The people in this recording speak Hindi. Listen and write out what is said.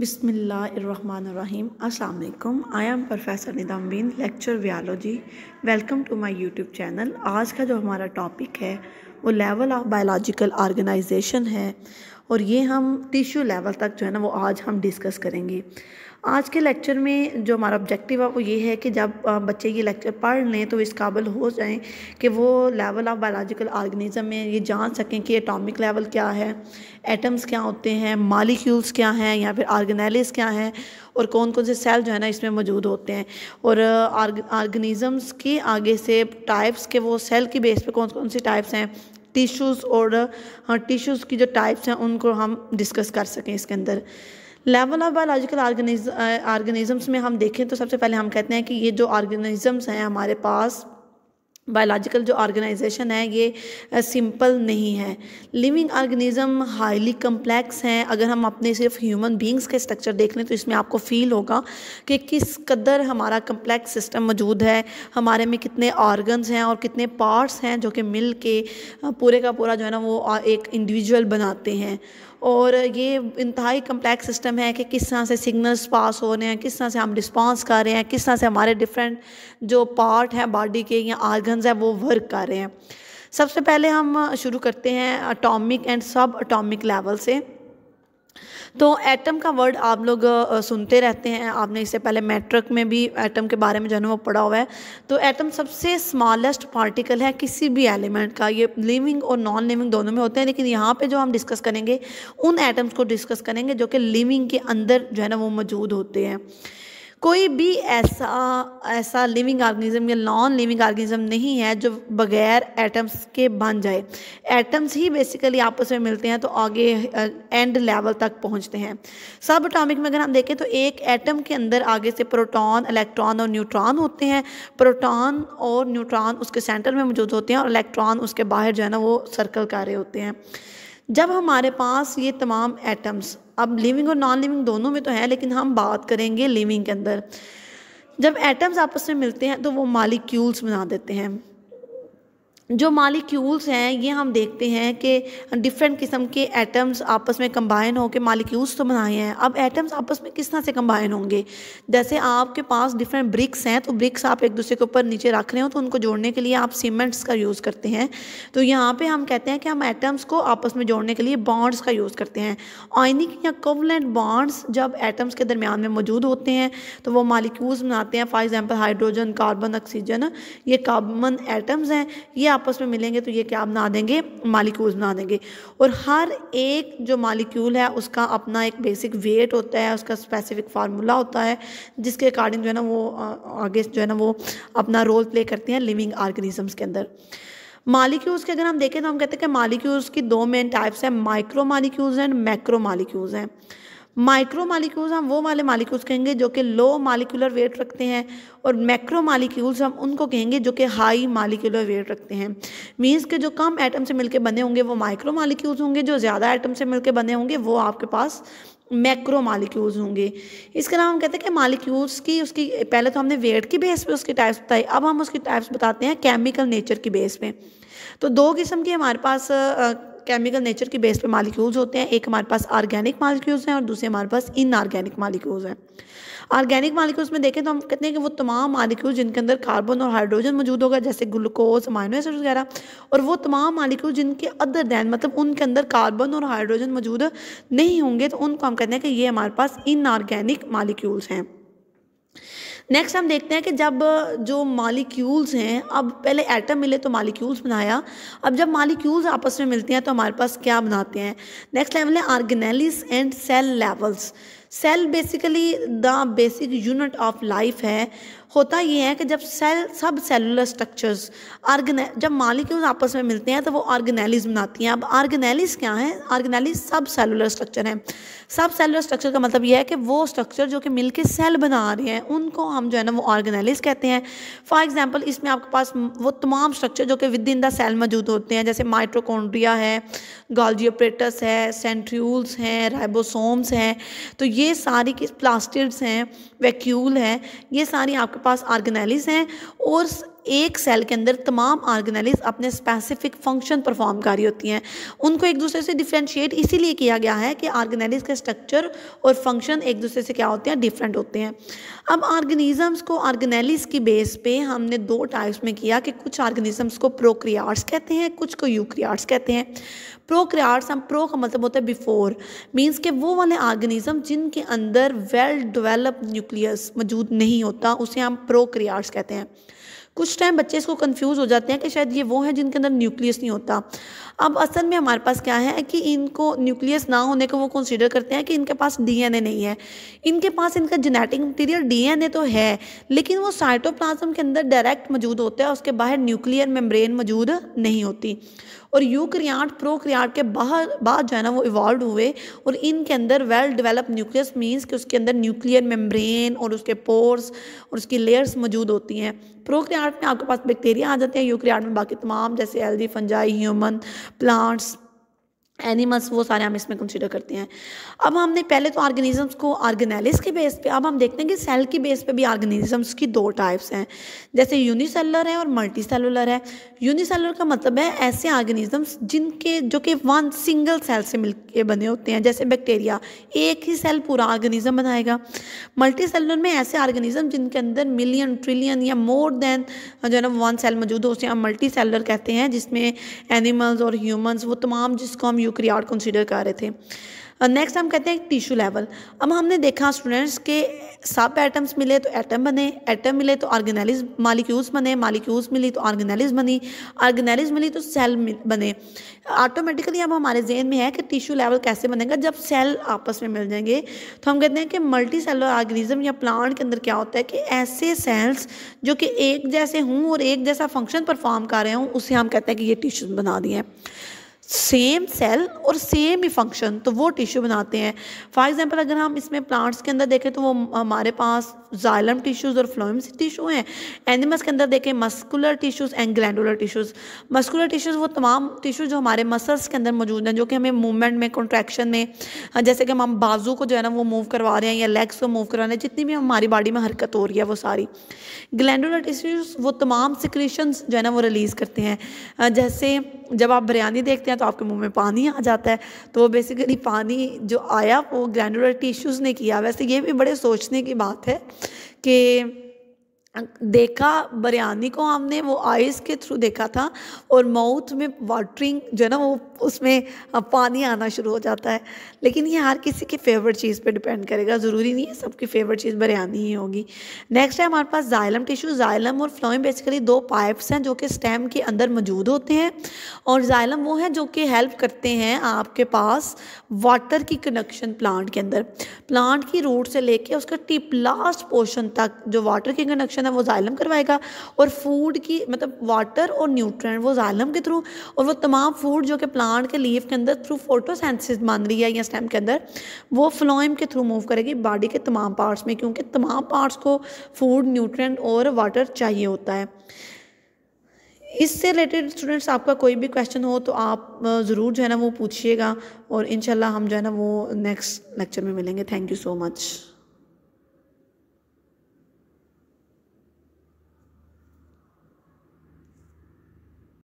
बिसमीम् I am professor Bean lecture biology welcome to my YouTube channel आज का जो हमारा टॉपिक है वो लेवल ऑफ बायोलॉजिकल ऑर्गेनाइजेशन है और ये हम टिश्यू लेवल तक जो है ना वो आज हम डिस्कस करेंगे आज के लेक्चर में जो हमारा ऑब्जेक्टिव है वो ये है कि जब बच्चे ये लेक्चर पढ़ लें तो इस काबिल हो जाएं कि वो लेवल ऑफ बायोलॉजिकल ऑर्गेनिज्म में ये जान सकें कि एटॉमिक लेवल क्या है एटम्स क्या होते हैं मालिक्यूल्स क्या हैं या फिर ऑर्गेनाइलिस क्या हैं और कौन कौन से सेल जो है ना इसमें मौजूद होते हैं और आर्गेनिज़म्स के आगे से टाइप्स के वो सेल की बेस पर कौन कौन से टाइप्स हैं टिश्यूज़ और टिश्यूज़ हाँ, की जो टाइप्स हैं उनको हम डिस्कस कर सकें इसके अंदर level of biological organism organisms में हम देखें तो सबसे पहले हम कहते हैं कि ये जो ऑर्गेनिज़म्स हैं हमारे पास बायोलॉजिकल जो ऑर्गेनाइजेशन है ये सिंपल नहीं है लिविंग ऑर्गेनिज्म हाईली कम्प्लेक्स हैं अगर हम अपने सिर्फ ह्यूमन बींग्स के स्ट्रक्चर देख लें तो इसमें आपको फील होगा कि किस कदर हमारा कम्प्लेक्स सिस्टम मौजूद है हमारे में कितने ऑर्गन्स हैं और कितने पार्ट्स हैं जो कि मिल के पूरे का पूरा जो है ना वो एक इंडिविजुअल बनाते हैं और ये इंतहाई कम्प्लेक्स सिस्टम है कि किस तरह से सिग्नल्स पास हो रहे हैं किस तरह से हम रिस्पॉन्स कर रहे हैं किस तरह से हमारे डिफरेंट जो पार्ट हैं बॉडी के या आर्गन्स हैं वो वर्क कर रहे हैं सबसे पहले हम शुरू करते हैं atomic and sub atomic level से तो एटम का वर्ड आप लोग सुनते रहते हैं आपने इससे पहले मैट्रिक में भी एटम के बारे में जो है वो पढ़ा हुआ है तो एटम सबसे स्मॉलेस्ट पार्टिकल है किसी भी एलिमेंट का ये लिविंग और नॉन लिविंग दोनों में होते हैं लेकिन यहाँ पे जो हम डिस्कस करेंगे उन एटम्स को डिस्कस करेंगे जो कि लिविंग के अंदर जो है ना वो मौजूद होते हैं कोई भी ऐसा ऐसा लिविंग ऑर्गेनिज्म या नॉन लिविंग ऑर्गेनिज्म नहीं है जो बगैर एटम्स के बन जाए एटम्स ही बेसिकली आपस में मिलते हैं तो आगे एंड लेवल तक पहुंचते हैं सब अटोमिक में अगर हम देखें तो एक एटम के अंदर आगे से प्रोटॉन इलेक्ट्रॉन और न्यूट्रॉन होते हैं प्रोटॉन और न्यूट्रॉन उसके सेंटर में मौजूद होते हैं और इलेक्ट्रॉन उसके बाहर जो है ना वो सर्कल कर रहे होते हैं जब हमारे पास ये तमाम एटम्स अब लिविंग और नॉन लिविंग दोनों में तो है लेकिन हम बात करेंगे लिविंग के अंदर जब एटम्स आपस में मिलते हैं तो वो मालिक्यूल्स बना देते हैं जो मालिक्यूल्स हैं ये हम देखते हैं कि डिफरेंट किस्म के एटम्स आपस में कंबाइन होकर मालिक्यूल्स तो बनाए हैं अब एटम्स आपस में किस तरह से कंबाइन होंगे जैसे आपके पास डिफरेंट ब्रिक्स हैं तो ब्रिक्स आप एक दूसरे के ऊपर नीचे रख रहे हो तो उनको जोड़ने के लिए आप सीमेंट्स का यूज़ करते हैं तो यहाँ पर हम कहते हैं कि हम एटम्स को आपस में जोड़ने के लिए बॉन्ड्स का यूज़ करते हैं आइनिक या कोवलेंट बॉन्ड्स जब एटम्स के दरमियान में मौजूद होते हैं तो वो मालिक्यूल्स बनाते हैं for example hydrogen carbon oxygen ये कार्बन एटम्स हैं ये आपस में मिलेंगे तो ये क्या बना देंगे मालिक्यूल्स बना देंगे और हर एक जो मालिक्यूल है उसका अपना एक बेसिक वेट होता है उसका स्पेसिफिक फार्मूला होता है जिसके अकॉर्डिंग जो है ना वो आगे जो है ना वो अपना रोल प्ले करते हैं लिविंग ऑर्गेनिजम्स के अंदर मालिक्यूल्स के अगर हम देखें तो हम कहते हैं कि मालिक्यूल्स की दो मेन टाइप्स हैं micro molecules and macro molecules हैं माइक्रो मालिक्यूल्स हम वो वाले मालिक्यूल्स कहेंगे जो कि लो मालिकुलर वेट रखते हैं और मैक्रो मालिक्यूल्स हम उनको कहेंगे जो कि हाई मालिकुलर वेट रखते हैं मीन्स के जो कम एटम से मिलके बने होंगे वो माइक्रो मालिक्यूल्स होंगे जो ज़्यादा एटम से मिलके बने होंगे वो आपके पास मैक्रो मालिक्यूल्स होंगे इसके अलावा हम कहते हैं कि मालिक्यूल्स की उसकी पहले तो हमने वेट की बेस पर उसकी टाइप्स बताई अब हम उसकी टाइप्स बताते हैं केमिकल नेचर की बेस पे तो दो किस्म की हमारे पास केमिकल नेचर के बेस पे मालिक्यूल्स होते हैं एक हमारे पास ऑर्गेनिक मालिक्यूल्स हैं और दूसरे हमारे पास इनऑर्गेनिक मालिक्यूल्स हैं ऑर्गेनिक मालिक्यूल्स में देखें तो हम कहते हैं कि वो तमाम मालिक्यूल जिनके अंदर कार्बन और हाइड्रोजन मौजूद होगा जैसे ग्लूकोज अमाइनो एसिड वगैरह और वो तमाम मालिक्यूल जिनके अदर दैन मतलब उनके अंदर कार्बन और हाइड्रोजन मौजूद नहीं होंगे तो उनको हम कहते हैं कि ये हमारे पास इनऑर्गेनिक मालिक्यूल्स हैं नेक्स्ट हम देखते हैं कि जब जो मालिक्यूल्स हैं अब पहले एटम मिले तो मालिक्यूल्स बनाया अब जब मालिक्यूल्स आपस में मिलते हैं तो हमारे पास क्या बनाते हैं नेक्स्ट लेवल है organelles and cell levels cell basically the basic unit of life है होता ये है कि जब सेल सब सेलुलर स्ट्रक्चर्स आर्गने जब मालिक्यूल आपस में मिलते हैं तो वो आर्गेनालिज बनाती हैं अब आर्गेनालिज क्या हैं आर्गेनालिज सब सेलुलर स्ट्रक्चर हैं सब सेलुलर स्ट्रक्चर का मतलब ये है कि वो स्ट्रक्चर जो कि मिल के सेल बना रहे हैं उनको हम जो है ना वो ऑर्गेनालिज कहते हैं फॉर एग्जाम्पल इसमें आपके पास वो तमाम स्ट्रक्चर जो कि विद इन द सेल मौजूद होते हैं जैसे माइट्रोकोन्ड्रिया है गॉल्जियोप्रेटस है सेंट्रियूल्स हैं राइबोसोम्स हैं तो ये सारी प्लास्टिड्स हैं वैक्यूल हैं ये सारी आपके पास आर्गेनाइलिस हैं और एक सेल के अंदर तमाम ऑर्गेनाइज अपने स्पेसिफिक फंक्शन परफॉर्म कर रही होती हैं उनको एक दूसरे से डिफ्रेंशिएट इसीलिए किया गया है कि ऑर्गेनाइज का स्ट्रक्चर और फंक्शन एक दूसरे से क्या होते हैं डिफरेंट होते हैं अब ऑर्गेनिजम्स को ऑर्गेनाइज की बेस पे हमने दो टाइप्स में किया कि कुछ ऑर्गेनिजम्स को प्रोक्रियाट्स कहते हैं कुछ को यूक्रियाट्स कहते हैं प्रोक्रियाट्स हम प्रो का मतलब होता है बिफोर मीन्स के वो वाले ऑर्गेनिज्म जिनके अंदर वेल डिवेलप न्यूक्लियस मौजूद नहीं होता उसे हम प्रोक्रियाट्स कहते हैं कुछ टाइम बच्चे इसको कन्फ्यूज़ हो जाते हैं कि शायद ये वो हैं जिनके अंदर न्यूक्लियस नहीं होता अब असल में हमारे पास क्या है कि इनको न्यूक्लियस ना होने को वो कंसिडर करते हैं कि इनके पास डीएनए नहीं है इनके पास इनका जेनेटिक मटीरियल डीएनए तो है लेकिन वो साइटोप्लाज्म के अंदर डायरेक्ट मौजूद होता है उसके बाहर न्यूक्लियर मेम्ब्रेन मौजूद नहीं होती और यूक्रियाट प्रोक्रियाट के बाहर बाद जो है ना वो इवॉल्व हुए और इनके अंदर वेल डेवलप न्यूक्लियस मीन्स कि उसके अंदर न्यूक्लियर मेम्ब्रेन और उसके पोर्स और उसकी लेयर्स मौजूद होती हैं प्रोक्रियाट में आपके पास बैक्टीरिया आ जाते हैं यूक्रियाट में बाकी तमाम जैसे algae fungi human plants animals वो सारे हम इसमें कंसिडर करते हैं अब हमने पहले तो ऑर्गेनिजम्स को ऑर्गेनालिस के बेस पे अब हम देखते हैं कि सेल के बेस पे भी ऑर्गेनिजम्स की दो टाइप्स हैं जैसे यूनिसेलर है और मल्टी सेलुलर है यूनिसेलर का मतलब है ऐसे ऑर्गेनिजम्स जिनके जो कि वन सिंगल सेल से मिल बने होते हैं जैसे बैक्टीरिया एक ही सेल पूरा ऑर्गेनिज्म बनाएगा मल्टी सेलुलर में ऐसे ऑर्गेनिज्म जिनके अंदर मिलियन ट्रिलियन या मोर देन जो है ना वन सेल मौजूद होते हम मल्टी सेलुलर कहते हैं जिसमें एनिमल्स और ह्यूमन्स वो तमाम जिसको हम यूक्रियाड क्रियाट कंसिडर कर रहे थे नेक्स्ट uh, हम कहते हैं टिश्यू लेवल अब हमने देखा स्टूडेंट्स के सब एटम्स मिले तो एटम बने एटम मिले तो ऑर्गेनाइज मालिक्यूल्स बने मालिक्यूल्स मिली तो ऑर्गेनाइज बनी ऑर्गेनाइज मिली तो सेल बने ऑटोमेटिकली अब हमारे जहन में है कि टिश्यू लेवल कैसे बनेगा जब सेल आपस में मिल जाएंगे तो हम कहते हैं कि मल्टी सेलर ऑर्गेनिज्म या प्लांट के अंदर क्या होता है कि ऐसे सेल्स जो कि एक जैसे हों और एक जैसा फंक्शन परफॉर्म कर रहे हों उसे हम कहते हैं कि ये टिश्यूज बना दिए सेम सेल और सेम ही फंक्शन तो वो टिश्यू बनाते हैं फॉर एग्जांपल अगर हम इसमें प्लांट्स के अंदर देखें तो वो हमारे पास जाइलम टिश्यूज़ और फ्लोइम्स टिश्यू हैं एनिमल्स के अंदर देखें muscular tissues and glandular tissues muscular tissues वो तमाम टिश्यू जो हमारे मसल्स के अंदर मौजूद हैं जो कि हमें मूवमेंट में कॉन्ट्रैक्शन में जैसे कि हम बाजू को जो है ना वो मूव करवा रहे हैं या लेग्स को मूव करवा रहे हैं जितनी भी हमारी बॉडी में हरकत हो रही है वो सारी ग्लैंडुलर टिश्यूज़ वो तमाम सिक्रीशंस जो है ना वो रिलीज़ करते हैं जैसे जब आप बिरयानी देखते हैं हैं तो आपके मुंह में पानी आ जाता है तो वो बेसिकली पानी जो आया वो ग्रैंडुलर टिश्यूज़ ने किया वैसे ये भी बड़े सोचने की बात है कि अं, देखा बिरयानी को हमने वो आइस के थ्रू देखा था और माउथ में वाटरिंग जो है ना वो उसमें पानी आना शुरू हो जाता है लेकिन ये हर किसी की फेवरेट चीज़ पे डिपेंड करेगा ज़रूरी नहीं है सबकी फेवरेट चीज़ बिरयानी ही होगी नेक्स्ट है हमारे पास जाइलम टिश्यू जाइलम और फ्लोइम बेसिकली दो पाइप्स हैं जो कि स्टेम के अंदर मौजूद होते हैं और जाइलम वो हैं जो कि हेल्प करते हैं आपके पास वाटर की कनेक्शन प्लांट के अंदर प्लांट की रूट से लेके उसका टिप लास्ट पोर्शन तक जो वाटर की कनेक्शन ना वो ज़ालम करवाएगा और फूड की मतलब वाटर और न्यूट्रेंट वो ज़ालम के थ्रू और वो तमाम फूड जो कि प्लांट के लीव के अंदर थ्रू फोटोसेंसिस मान रही है या स्टेम के अंदर वो फ्लोइम के थ्रू मूव करेगी बॉडी के तमाम पार्ट्स में क्योंकि तमाम पार्ट्स को फूड न्यूट्रेंट और वाटर चाहिए होता है इससे रिलेटेड स्टूडेंट्स आपका कोई भी क्वेश्चन हो तो आप ज़रूर जो है ना वो पूछिएगा और इन हम जो है ना वो नेक्स्ट लेक्चर में मिलेंगे थैंक यू सो मच